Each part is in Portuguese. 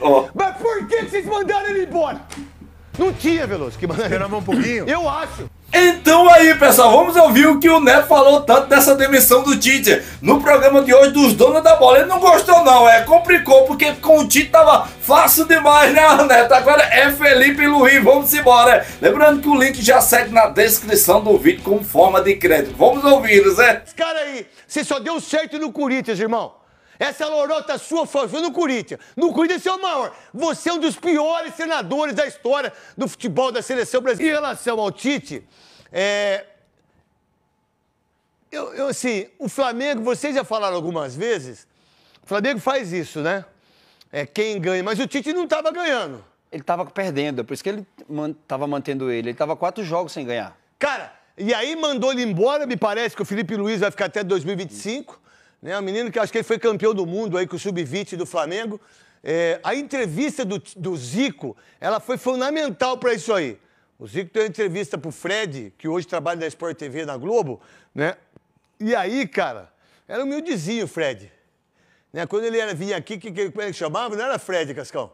Oh. Mas por que vocês mandaram ele embora? Não tinha, Veloso, que mandaram. Esperava um pouquinho? Eu acho. Então aí, pessoal, vamos ouvir o que o Neto falou tanto dessa demissão do Tite no programa de hoje dos donos da bola. Ele não gostou não, é, complicou, porque com o Tite tava fácil demais, né, Neto? Agora é Felipe Luiz, vamos embora. Lembrando que o link já segue na descrição do vídeo como forma de crédito. Vamos ouvir, Zé. Né? Esse cara aí, você só deu certo no Corinthians, irmão. Essa lorota sua foi no Corinthians. No Corinthians você é o maior. Você é um dos piores senadores da história do futebol da seleção brasileira. Em relação ao Tite, é... eu, eu, assim, o Flamengo, vocês já falaram algumas vezes, o Flamengo faz isso, né? É quem ganha. Mas o Tite não estava ganhando. Ele estava perdendo, é por isso que ele estava mantendo ele. Ele estava quatro jogos sem ganhar. Cara, e aí mandou ele embora, me parece que o Felipe Luiz vai ficar até 2025 né? um menino que acho que ele foi campeão do mundo aí com o sub-20 do Flamengo. É, a entrevista do, do, Zico, ela foi fundamental para isso aí. O Zico deu uma entrevista pro Fred, que hoje trabalha na Sport TV na Globo, né? E aí, cara, era meu o Fred. Né? Quando ele era, vinha aqui, que, que, como é que chamava? Não era Fred, Cascão?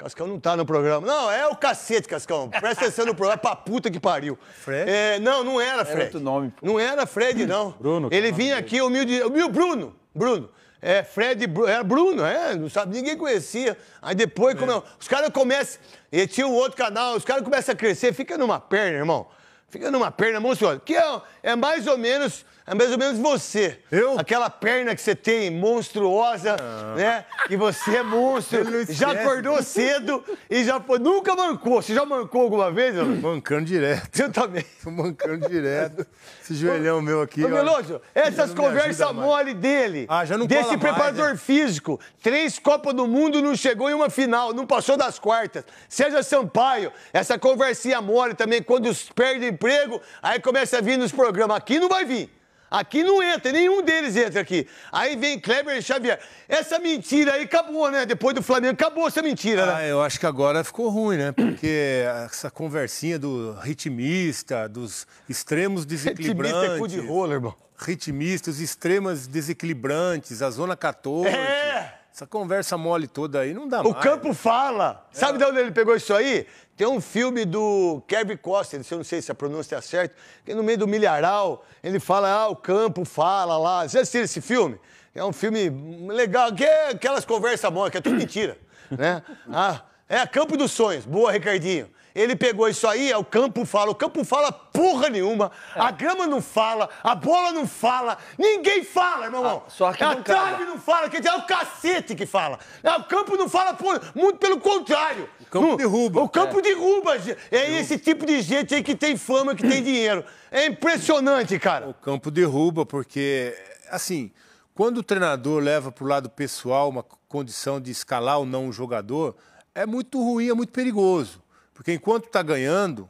Cascão não tá no programa. Não, é o cacete, Cascão. Presta atenção no programa, é pra puta que pariu. Fred? É, não, não era Fred. Era outro nome. Pô. Não era Fred, não. Bruno. Ele vinha aqui, humilde... Humilde, Bruno. Bruno. É, Fred, era é Bruno, é, não sabe, ninguém conhecia. Aí depois, é. como, é, os caras começam, e tinha um outro canal, os caras começam a crescer, fica numa perna, irmão. Fica numa perna, moço, Que é, é mais ou menos é mais ou menos você. Eu? Aquela perna que você tem, monstruosa, né? Que você é monstro. Já acordou cedo e já foi. Nunca mancou. Você já mancou alguma vez? Mancando direto. Eu também. Tô mancando direto. Esse joelhão meu aqui. Ô, Meloso, essas conversas mole dele. Ah, já não Desse preparador mais, né? físico. Três Copas do Mundo não chegou em uma final, não passou das quartas. Seja Sampaio, essa conversinha mole também, quando perde emprego, aí começa a vir nos programas. Aqui não vai vir. Aqui não entra, nenhum deles entra aqui. Aí vem Kleber e Xavier. Essa mentira aí acabou, né? Depois do Flamengo, acabou essa mentira, né? Ah, eu acho que agora ficou ruim, né? Porque essa conversinha do ritmista, dos extremos desequilibrantes. Ritmista é cu de rola, irmão. Ritmistas, extremas desequilibrantes, a zona 14. É! Essa conversa mole toda aí não dá o mais. O campo fala. É. Sabe de onde ele pegou isso aí? Tem um filme do Kevin Costa, eu não sei se a pronúncia está é certa, que no meio do milharal ele fala, ah, o campo fala lá. Vocês assistiram esse filme? É um filme legal, que é aquelas conversas boas, que é tudo mentira, né? Ah, é Campo dos Sonhos. Boa, Ricardinho. Ele pegou isso aí, é o campo fala. O campo fala porra nenhuma. É. A grama não fala, a bola não fala, ninguém fala, irmão. Ah, só é a trave não fala, quer dizer, é o cacete que fala. É, o campo não fala, por, muito pelo contrário. O campo derruba. O campo é. derruba. É derruba. esse tipo de gente aí que tem fama, que tem dinheiro. É impressionante, cara. O campo derruba, porque, assim, quando o treinador leva pro lado pessoal uma condição de escalar ou não o jogador, é muito ruim, é muito perigoso. Porque enquanto está ganhando,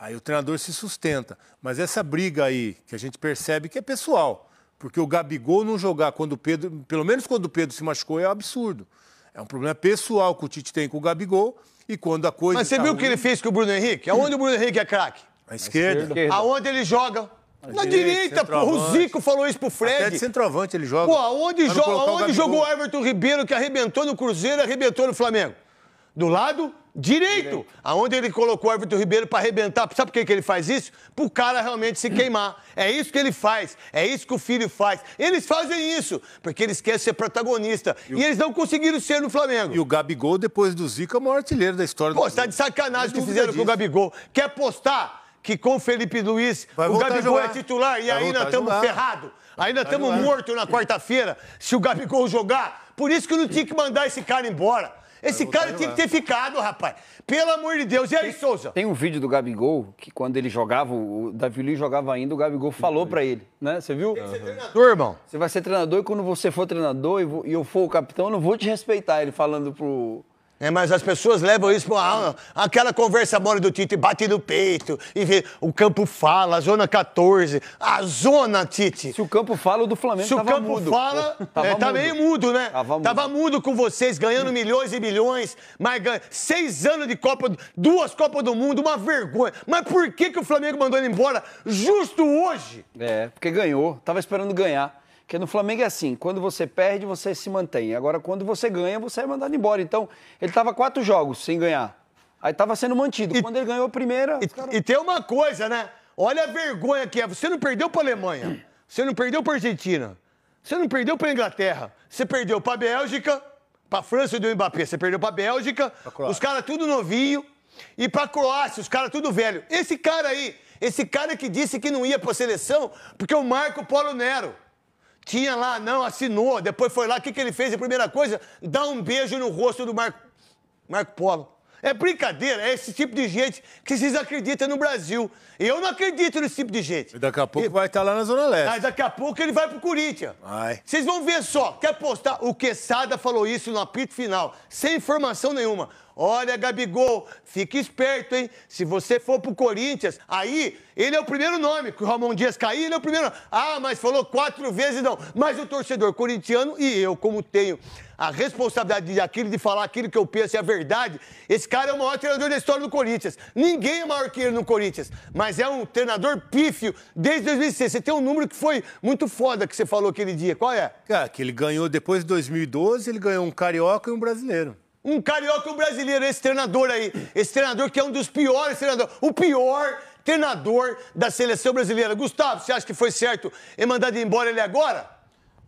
aí o treinador se sustenta. Mas essa briga aí, que a gente percebe que é pessoal. Porque o Gabigol não jogar quando o Pedro, pelo menos quando o Pedro se machucou, é um absurdo. É um problema pessoal que o Tite tem com o Gabigol e quando a coisa. Mas você tá viu o que ele fez com o Bruno Henrique? Aonde o Bruno Henrique é craque? Na, Na esquerda. Aonde ele joga? Na, direita, O Zico falou isso pro Fred. Até de centroavante ele joga. Pô, aonde, jo aonde o jogou o Everton Ribeiro, que arrebentou no Cruzeiro, arrebentou no Flamengo? do lado direito, direito. aonde ele colocou o Everton Ribeiro para arrebentar. Sabe por que, que ele faz isso? Para o cara realmente se queimar. É isso que ele faz, é isso que o filho faz. Eles fazem isso porque eles querem ser protagonista. E, e o... eles não conseguiram ser no Flamengo. E o Gabigol, depois do Zico é o maior artilheiro da história Pô, do Pô, tá de sacanagem o que fizeram disso. com o Gabigol. Quer apostar? que com o Felipe Luiz Vai o Gabigol é titular e ainda estamos ferrados. Ainda estamos mortos na quarta-feira se o Gabigol jogar. Por isso que não tinha que mandar esse cara embora. Esse eu cara tinha que ter ficado, rapaz. Pelo amor de Deus. E aí, tem, Souza? Tem um vídeo do Gabigol que quando ele jogava, o Davi Luiz jogava ainda, o Gabigol falou para ele, né? Você viu? Tem que ser treinador, irmão. Você vai ser treinador e quando você for treinador e eu for o capitão, eu não vou te respeitar. Ele falando pro é, mas as pessoas levam isso para aquela conversa mole do Tite, bate no peito e vê o campo fala, a zona 14, a zona Tite. Se o campo fala, o do Flamengo Se o campo mudo. fala, tava, é, tá mudo. Tá meio mudo, né? Tava mudo. tava mudo. com vocês, ganhando milhões e milhões, mas ganha... seis anos de Copa, duas Copas do Mundo, uma vergonha. Mas por que, que o Flamengo mandou ele embora justo hoje? É, porque ganhou, tava esperando ganhar. Porque no Flamengo é assim, quando você perde, você se mantém. Agora, quando você ganha, você é mandado embora. Então, ele estava quatro jogos sem ganhar. Aí estava sendo mantido. E, quando ele ganhou a primeira... E, cara... e, tem uma coisa, né? Olha a vergonha que é. Você não perdeu para a Alemanha. Você não perdeu para a Argentina. Você não perdeu para a Inglaterra. Você perdeu para a Bélgica, para a França do Mbappé. Você perdeu para a Bélgica. Pra os caras tudo novinho. E para a Croácia, os caras tudo velho. Esse cara aí, esse cara que disse que não ia para a seleção porque o Marco Polo Nero. Tinha lá, não, assinou. Depois foi lá, o que, que ele fez? A primeira coisa, dá um beijo no rosto do Marco, Marco Polo. É brincadeira, é esse tipo de gente que vocês acreditam no Brasil. Eu não acredito nesse tipo de gente. E daqui a pouco e... vai estar lá na Zona Leste. daqui a pouco ele vai pro Corinthians. Ai. Vocês vão ver só, quer postar? O Quesada falou isso no apito final, sem informação nenhuma. Olha, Gabigol, fique esperto, hein? Se você for pro Corinthians, aí ele é o primeiro nome. Que o Ramon Dias cair, ele é o primeiro nome. Ah, mas falou quatro vezes, não. Mas o torcedor corintiano e eu, como tenho a responsabilidade de aquilo, de falar aquilo que eu penso é a verdade, esse cara é o maior treinador da história do Corinthians. Ninguém é maior que ele no Corinthians, mas é um treinador pífio desde 2006. Você tem um número que foi muito foda que você falou aquele dia. Qual é? Cara, que ele ganhou depois de 2012, ele ganhou um carioca e um brasileiro. Um carioca e um brasileiro, esse treinador aí. Esse treinador que é um dos piores treinadores. O pior treinador da seleção brasileira. Gustavo, você acha que foi certo em mandar ele embora ele agora?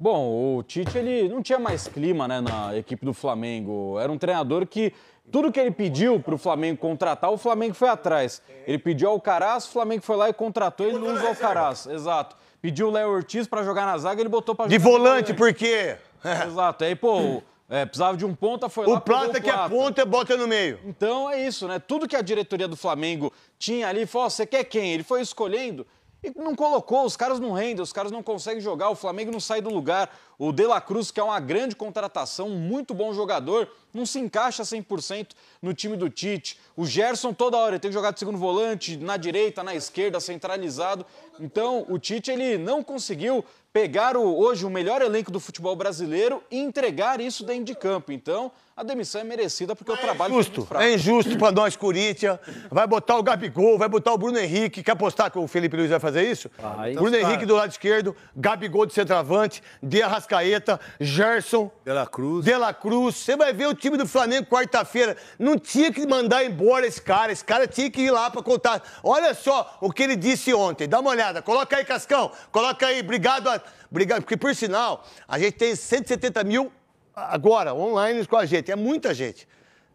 Bom, o Tite ele não tinha mais clima né, na equipe do Flamengo. Era um treinador que tudo que ele pediu para o Flamengo contratar, o Flamengo foi atrás. Ele pediu ao Caraz, o Flamengo foi lá e contratou ele no usou Caraz. Exato. Pediu o Léo Ortiz para jogar na zaga, ele botou para jogar. De volante, por quê? Exato. Aí, pô, é, precisava de um ponta, foi o lá. o Plata que é ponta, bota no meio. Então é isso, né? Tudo que a diretoria do Flamengo tinha ali, falou: você quer quem? Ele foi escolhendo e não colocou, os caras não rendem, os caras não conseguem jogar, o Flamengo não sai do lugar. O De La Cruz, que é uma grande contratação, muito bom jogador, não se encaixa 100% no time do Tite. O Gerson toda hora ele tem que jogar de segundo volante, na direita, na esquerda, centralizado. Então, o Tite ele não conseguiu pegar o, hoje o melhor elenco do futebol brasileiro e entregar isso dentro de campo. Então, a demissão é merecida porque o é trabalho é injusto. É injusto para nós, Corinthians. Vai botar o Gabigol, vai botar o Bruno Henrique. Quer apostar que o Felipe Luiz vai fazer isso? Ah, Bruno então, Henrique do lado esquerdo, Gabigol de centroavante, De Arrascaeta, Gerson, De La Cruz. De La Cruz. Você vai ver o time do Flamengo quarta-feira. Não tinha que mandar embora esse cara. Esse cara tinha que ir lá para contar. Olha só o que ele disse ontem. Dá uma olhada. Coloca aí, Cascão. Coloca aí. Obrigado. A... Obrigado. Porque, por sinal, a gente tem 170 mil agora, online com a gente. É muita gente.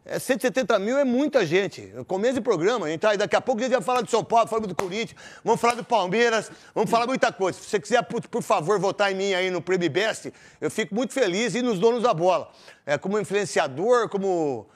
É, 170 mil é muita gente. começo de programa, a gente daqui a pouco a gente vai falar de São Paulo, falar do Corinthians, vamos falar do Palmeiras, vamos falar muita coisa. Se você quiser, por, por favor, votar em mim aí no Prêmio Best, eu fico muito feliz e nos donos da bola. É, como influenciador, como.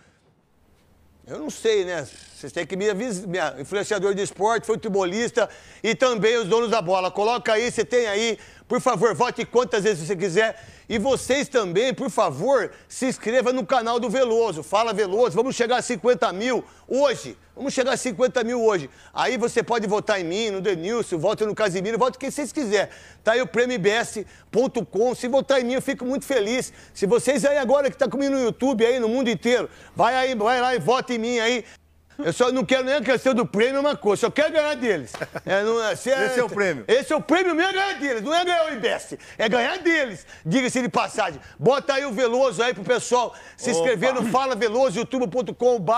Eu não sei, né? Vocês têm que me avisar. Influenciador de esporte, futebolista e também os donos da bola. Coloca aí, você tem aí por favor, vote quantas vezes você quiser. E vocês também, por favor, se inscreva no canal do Veloso. Fala Veloso, vamos chegar a 50 mil hoje. Vamos chegar a 50 mil hoje. Aí você pode votar em mim, no Denilson, vote no Casimiro, vote quem vocês quiserem. Tá aí o prêmiobs.com. Se votar em mim, eu fico muito feliz. Se vocês aí agora que tá comigo no YouTube aí, no mundo inteiro, vai aí, vai lá e vota em mim aí. Eu só não quero nem a questão do prêmio, é uma coisa. Só quero ganhar deles. É, não, é, é, esse é o prêmio. Esse é o prêmio mesmo, é ganhar deles. Não é ganhar o Invest. É ganhar deles. Diga-se de passagem. Bota aí o Veloso aí pro pessoal se inscrever no Fala Veloso, youtube.com.br,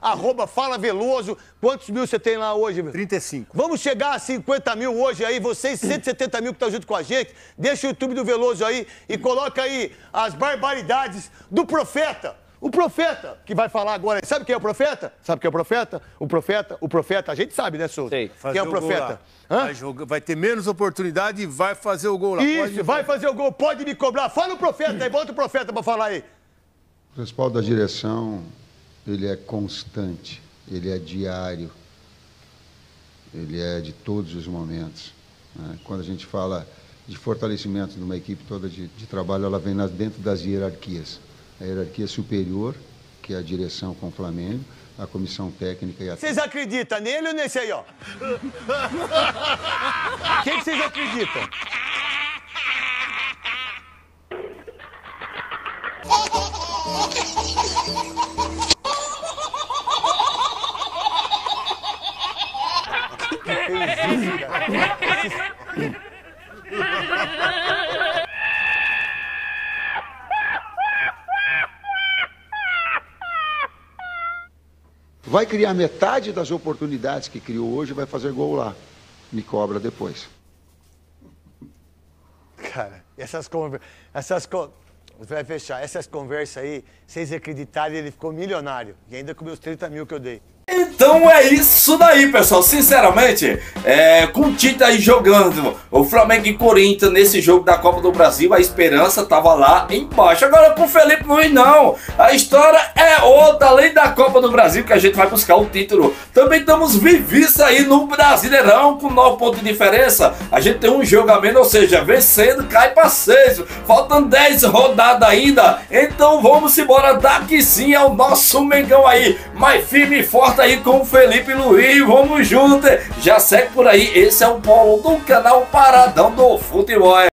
arroba Fala Veloso. Quantos mil você tem lá hoje, meu? 35. Vamos chegar a 50 mil hoje aí. Vocês, 170 mil que estão tá junto com a gente. Deixa o YouTube do Veloso aí e coloca aí as barbaridades do profeta. O profeta que vai falar agora, sabe quem é o profeta? Sabe quem é o profeta? O profeta, o profeta, a gente sabe, né, Souza? Sei. Quem é o profeta? O vai, jogar, vai, ter menos oportunidade e vai fazer o gol lá. Isso, pode vai fazer o gol, pode me cobrar. Fala o profeta aí, bota o profeta para falar aí. O respaldo da direção, ele é constante, ele é diário, ele é de todos os momentos. Né? Quando a gente fala de fortalecimento de uma equipe toda de, de trabalho, ela vem dentro das hierarquias a hierarquia superior, que é a direção com o Flamengo, a comissão técnica e a. Vocês acreditam nele ou nesse aí, ó? Quem vocês que acreditam? Vai criar metade das oportunidades que criou hoje e vai fazer gol lá. Me cobra depois. Cara, essas conversas. Essas co... Vai fechar. Essas conversas aí, vocês acreditarem, ele ficou milionário. E ainda com meus 30 mil que eu dei. Então é isso daí, pessoal. Sinceramente, é, com o Tite aí jogando, o Flamengo e Corinthians nesse jogo da Copa do Brasil, a esperança tava lá embaixo. Agora com o Felipe Luiz, não. A história é outra, além da Copa do Brasil, que a gente vai buscar o título. Também estamos vivis aí no Brasileirão, com 9 pontos de diferença. A gente tem um jogo a menos, ou seja, vencendo, cai para 6. Faltam 10 rodadas ainda. Então vamos embora daqui sim ao nosso Mengão aí. Mais firme e forte aí com Felipe Luiz, vamos juntos Já segue por aí, esse é o Paulo do canal Paradão do Futebol.